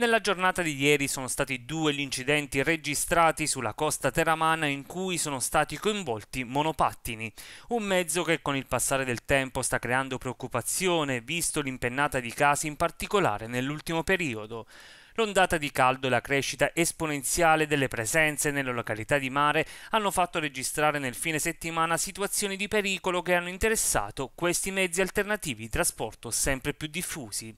Nella giornata di ieri sono stati due gli incidenti registrati sulla costa teramana in cui sono stati coinvolti monopattini, un mezzo che con il passare del tempo sta creando preoccupazione visto l'impennata di casi in particolare nell'ultimo periodo. L'ondata di caldo e la crescita esponenziale delle presenze nelle località di mare hanno fatto registrare nel fine settimana situazioni di pericolo che hanno interessato questi mezzi alternativi di trasporto sempre più diffusi.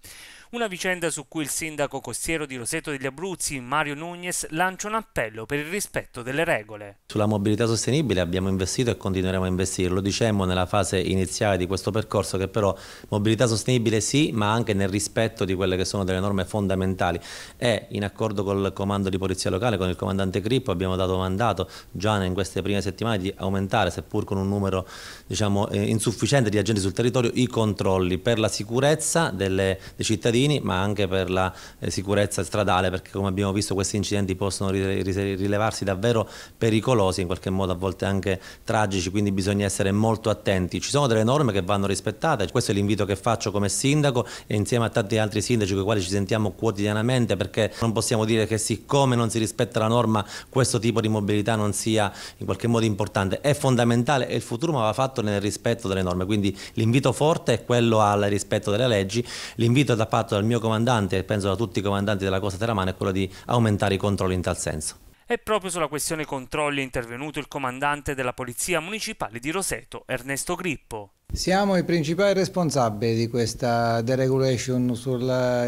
Una vicenda su cui il sindaco costiero di Roseto degli Abruzzi, Mario Nunes, lancia un appello per il rispetto delle regole. Sulla mobilità sostenibile abbiamo investito e continueremo a investire, lo dicemmo nella fase iniziale di questo percorso che però mobilità sostenibile sì, ma anche nel rispetto di quelle che sono delle norme fondamentali e in accordo col comando di polizia locale, con il comandante Crippo, abbiamo dato mandato già in queste prime settimane di aumentare, seppur con un numero diciamo, eh, insufficiente di agenti sul territorio, i controlli per la sicurezza delle, dei cittadini, ma anche per la eh, sicurezza stradale, perché come abbiamo visto questi incidenti possono rilevarsi davvero pericolosi, in qualche modo a volte anche tragici, quindi bisogna essere molto attenti. Ci sono delle norme che vanno rispettate, questo è l'invito che faccio come sindaco e insieme a tanti altri sindaci con i quali ci sentiamo quotidianamente perché non possiamo dire che siccome non si rispetta la norma questo tipo di mobilità non sia in qualche modo importante. È fondamentale e il futuro ma va fatto nel rispetto delle norme, quindi l'invito forte è quello al rispetto delle leggi, l'invito da parte del mio comandante e penso da tutti i comandanti della Costa Teramana è quello di aumentare i controlli in tal senso. E proprio sulla questione controlli è intervenuto il comandante della Polizia Municipale di Roseto, Ernesto Grippo. Siamo i principali responsabili di questa deregulation sui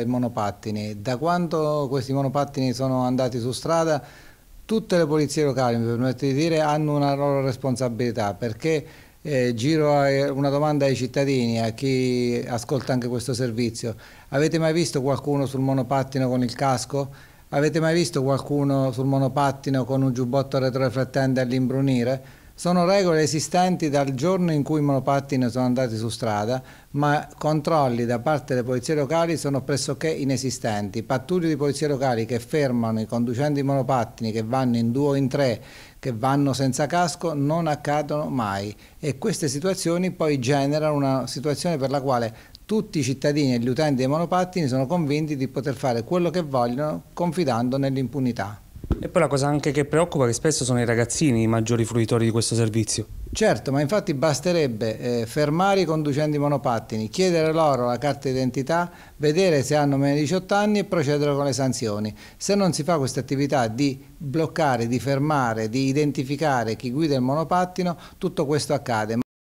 monopattini. Da quando questi monopattini sono andati su strada, tutte le polizie locali, mi permetto di dire, hanno una loro responsabilità perché eh, giro una domanda ai cittadini, a chi ascolta anche questo servizio. Avete mai visto qualcuno sul monopattino con il casco? Avete mai visto qualcuno sul monopattino con un giubbotto retroreflettente all'imbrunire? Sono regole esistenti dal giorno in cui i monopattini sono andati su strada, ma controlli da parte delle polizie locali sono pressoché inesistenti. Pattuglie di polizie locali che fermano i conducenti di monopattini che vanno in due o in tre, che vanno senza casco, non accadono mai. E queste situazioni poi generano una situazione per la quale tutti i cittadini e gli utenti dei monopattini sono convinti di poter fare quello che vogliono confidando nell'impunità. E poi la cosa anche che preoccupa è che spesso sono i ragazzini i maggiori fruitori di questo servizio. Certo, ma infatti basterebbe eh, fermare i conducenti monopattini, chiedere loro la carta d'identità, vedere se hanno meno di 18 anni e procedere con le sanzioni. Se non si fa questa attività di bloccare, di fermare, di identificare chi guida il monopattino, tutto questo accade.